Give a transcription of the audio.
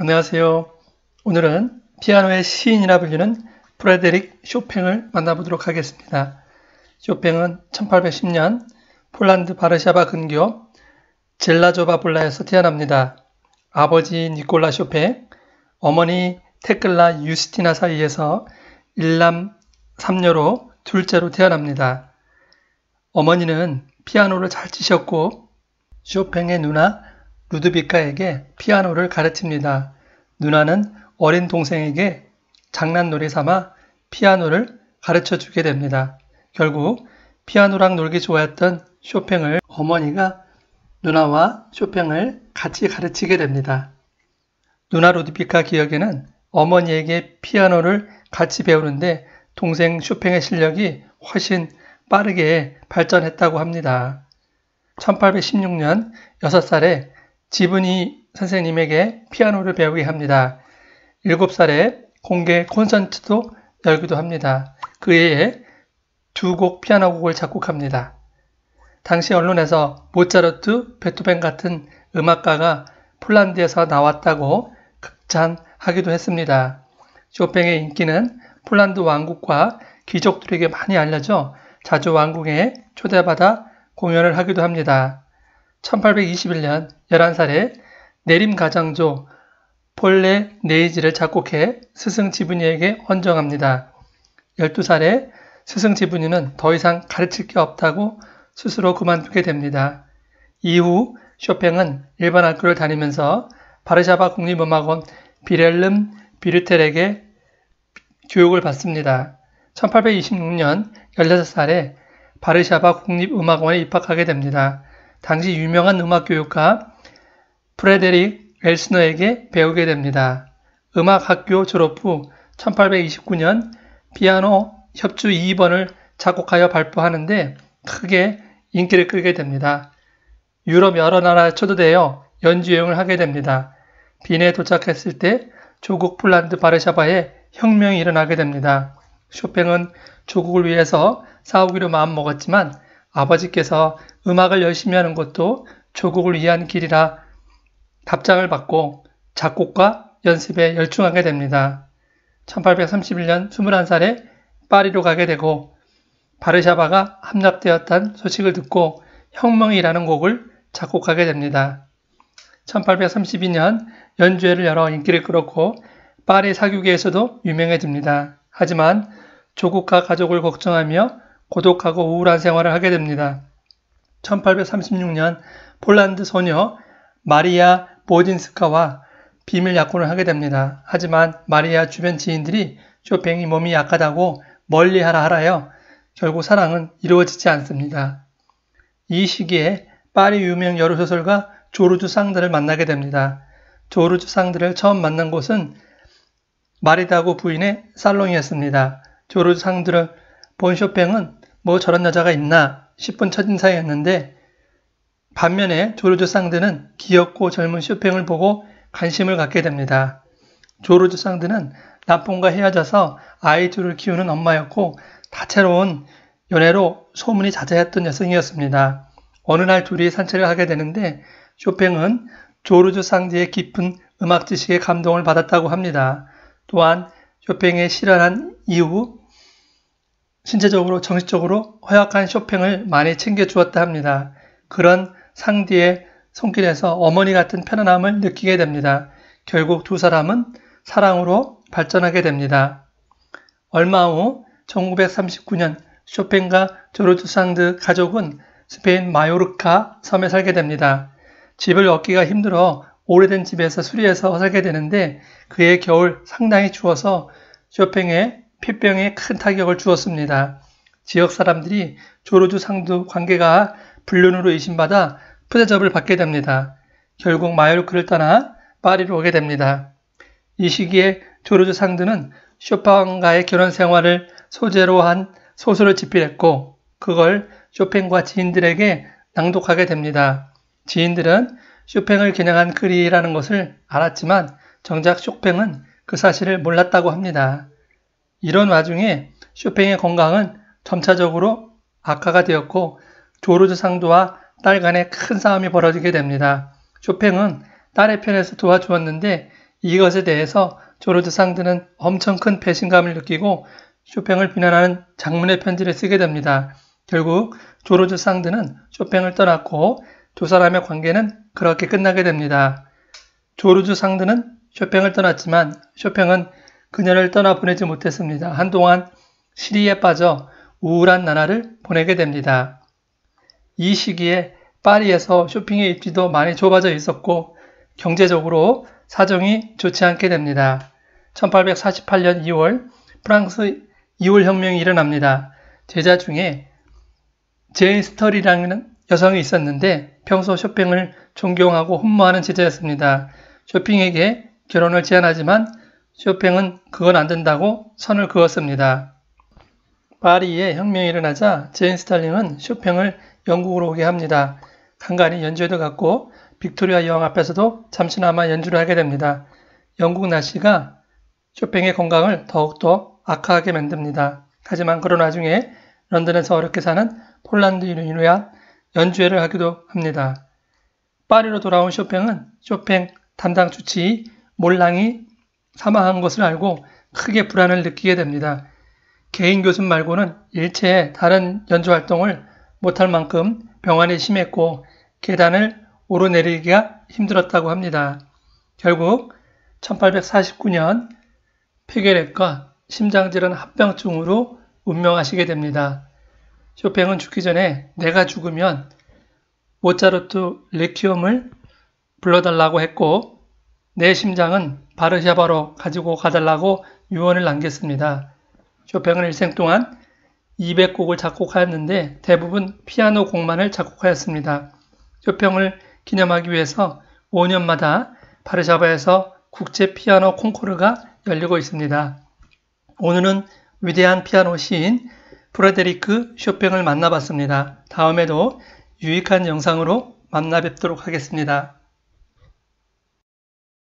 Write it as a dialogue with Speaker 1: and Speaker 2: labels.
Speaker 1: 안녕하세요. 오늘은 피아노의 시인이라 불리는 프레데릭 쇼팽을 만나보도록 하겠습니다. 쇼팽은 1810년 폴란드 바르샤바 근교 젤라조바 블라에서 태어납니다. 아버지 니콜라 쇼팽, 어머니 테클라 유스티나 사이에서 일남 3녀로 둘째로 태어납니다. 어머니는 피아노를 잘 치셨고 쇼팽의 누나 루드비카에게 피아노를 가르칩니다. 누나는 어린 동생에게 장난놀이 삼아 피아노를 가르쳐 주게 됩니다. 결국 피아노랑 놀기 좋아했던 쇼팽을 어머니가 누나와 쇼팽을 같이 가르치게 됩니다. 누나 루드비카 기억에는 어머니에게 피아노를 같이 배우는데 동생 쇼팽의 실력이 훨씬 빠르게 발전했다고 합니다. 1816년 6살에 지분이 선생님에게 피아노를 배우게 합니다. 7살에 공개 콘서트도 열기도 합니다. 그 해에 두 곡 피아노 곡을 작곡합니다. 당시 언론에서 모차르트, 베토벤 같은 음악가가 폴란드에서 나왔다고 극찬하기도 했습니다. 쇼팽의 인기는 폴란드 왕국과 귀족들에게 많이 알려져 자주 왕궁에 초대받아 공연을 하기도 합니다. 1821년 11살에 내림 가장조 폴레 네이지를 작곡해 스승 지분이에게 헌정합니다. 12살에 스승 지분이는 더 이상 가르칠 게 없다고 스스로 그만두게 됩니다. 이후 쇼팽은 일반 학교를 다니면서 바르샤바 국립음악원 비렐름 비르텔에게 교육을 받습니다. 1826년 16살에 바르샤바 국립음악원에 입학하게 됩니다. 당시 유명한 음악 교육가 프레데릭 엘스너에게 배우게 됩니다. 음악 학교 졸업 후 1829년 피아노 협주 2번을 작곡하여 발표하는데 크게 인기를 끌게 됩니다. 유럽 여러 나라에 초대되어 연주 여행을 하게 됩니다. 빈에 도착했을 때 조국 폴란드 바르샤바에 혁명이 일어나게 됩니다. 쇼팽은 조국을 위해서 싸우기로 마음먹었지만 아버지께서 음악을 열심히 하는 것도 조국을 위한 길이라 답장을 받고 작곡과 연습에 열중하게 됩니다. 1831년 21살에 파리로 가게 되고 바르샤바가 함락되었다는 소식을 듣고 혁명이라는 곡을 작곡하게 됩니다. 1832년 연주회를 열어 인기를 끌었고 파리 사교계에서도 유명해집니다. 하지만 조국과 가족을 걱정하며 고독하고 우울한 생활을 하게 됩니다. 1836년 폴란드 소녀 마리아 보딘스카와 비밀 약혼을 하게 됩니다. 하지만 마리아 주변 지인들이 쇼팽이 몸이 약하다고 멀리 하라 하라요. 결국 사랑은 이루어지지 않습니다. 이 시기에 파리 유명 여루소설가 조르주 상드를 만나게 됩니다. 조르주 상드를 처음 만난 곳은 마리다고 부인의 살롱이었습니다. 조르주 상드를 본 쇼팽은 뭐 저런 여자가 있나 싶은 첫인상이었는데 반면에 조르주 상드는 귀엽고 젊은 쇼팽을 보고 관심을 갖게 됩니다. 조르주 상드는 나편과 헤어져서 아이들을 키우는 엄마였고 다채로운 연애로 소문이 자자했던 여성이었습니다. 어느 날 둘이 산책을 하게 되는데 쇼팽은 조르주 상드의 깊은 음악 지식에 감동을 받았다고 합니다. 또한 쇼팽의 실현한 이후 신체적으로 정신적으로 허약한 쇼팽을 많이 챙겨주었다 합니다. 그런 상디의 손길에서 어머니 같은 편안함을 느끼게 됩니다. 결국 두 사람은 사랑으로 발전하게 됩니다. 얼마 후 1939년 쇼팽과 조르주 산드 가족은 스페인 마요르카 섬에 살게 됩니다. 집을 얻기가 힘들어 오래된 집에서 수리해서 살게 되는데 그해 겨울 상당히 추워서 쇼팽의 폐병에 큰 타격을 주었습니다. 지역 사람들이 조르주 상두 관계가 불륜으로 의심받아 푸대접을 받게 됩니다. 결국 마요르크를 떠나 파리로 오게 됩니다. 이 시기에 조르주 상드는 쇼팽과의 결혼 생활을 소재로 한 소설을 집필했고 그걸 쇼팽과 지인들에게 낭독하게 됩니다. 지인들은 쇼팽을 겨냥한 글이라는 것을 알았지만 정작 쇼팽은 그 사실을 몰랐다고 합니다. 이런 와중에 쇼팽의 건강은 점차적으로 악화가 되었고 조르주 상도와 딸 간에 큰 싸움이 벌어지게 됩니다. 쇼팽은 딸의 편에서 도와주었는데 이것에 대해서 조르주 상드는 엄청 큰 배신감을 느끼고 쇼팽을 비난하는 장문의 편지를 쓰게 됩니다. 결국 조르주 상드는 쇼팽을 떠났고 두 사람의 관계는 그렇게 끝나게 됩니다. 조르주 상드는 쇼팽을 떠났지만 쇼팽은 그녀를 떠나 보내지 못했습니다. 한동안 시리에 빠져 우울한 나날을 보내게 됩니다. 이 시기에 파리에서 쇼핑의 입지도 많이 좁아져 있었고 경제적으로 사정이 좋지 않게 됩니다. 1848년 2월 프랑스 2월 혁명이 일어납니다. 제자 중에 제인 스터리라는 여성이 있었는데 평소 쇼핑을 존경하고 흠모하는 제자였습니다. 쇼핑에게 결혼을 제안하지만 쇼팽은 그건 안 된다고 선을 그었습니다. 파리에 혁명이 일어나자 제인 스탈링은 쇼팽을 영국으로 오게 합니다. 간간히 연주회도 갖고 빅토리아 여왕 앞에서도 잠시나마 연주를 하게 됩니다. 영국 날씨가 쇼팽의 건강을 더욱더 악화하게 만듭니다. 하지만 그런 와중에 런던에서 어렵게 사는 폴란드인을 위한 연주회를 하기도 합니다. 파리로 돌아온 쇼팽은 쇼팽 담당 주치의 몰랑이 사망한 것을 알고 크게 불안을 느끼게 됩니다. 개인 교습 말고는 일체 다른 연주 활동을 못할 만큼 병환이 심했고 계단을 오르내리기가 힘들었다고 합니다. 결국 1849년 폐결핵과 심장질환 합병증으로 운명하시게 됩니다. 쇼팽은 죽기 전에 내가 죽으면 모차르트 레퀴엄을 불러달라고 했고 내 심장은 바르샤바로 가지고 가달라고 유언을 남겼습니다. 쇼팽은 일생 동안 200곡을 작곡하였는데 대부분 피아노 곡만을 작곡하였습니다. 쇼팽을 기념하기 위해서 5년마다 바르샤바에서 국제 피아노 콩쿠르가 열리고 있습니다. 오늘은 위대한 피아노 시인 프레데리크 쇼팽을 만나봤습니다. 다음에도 유익한 영상으로 만나 뵙도록 하겠습니다.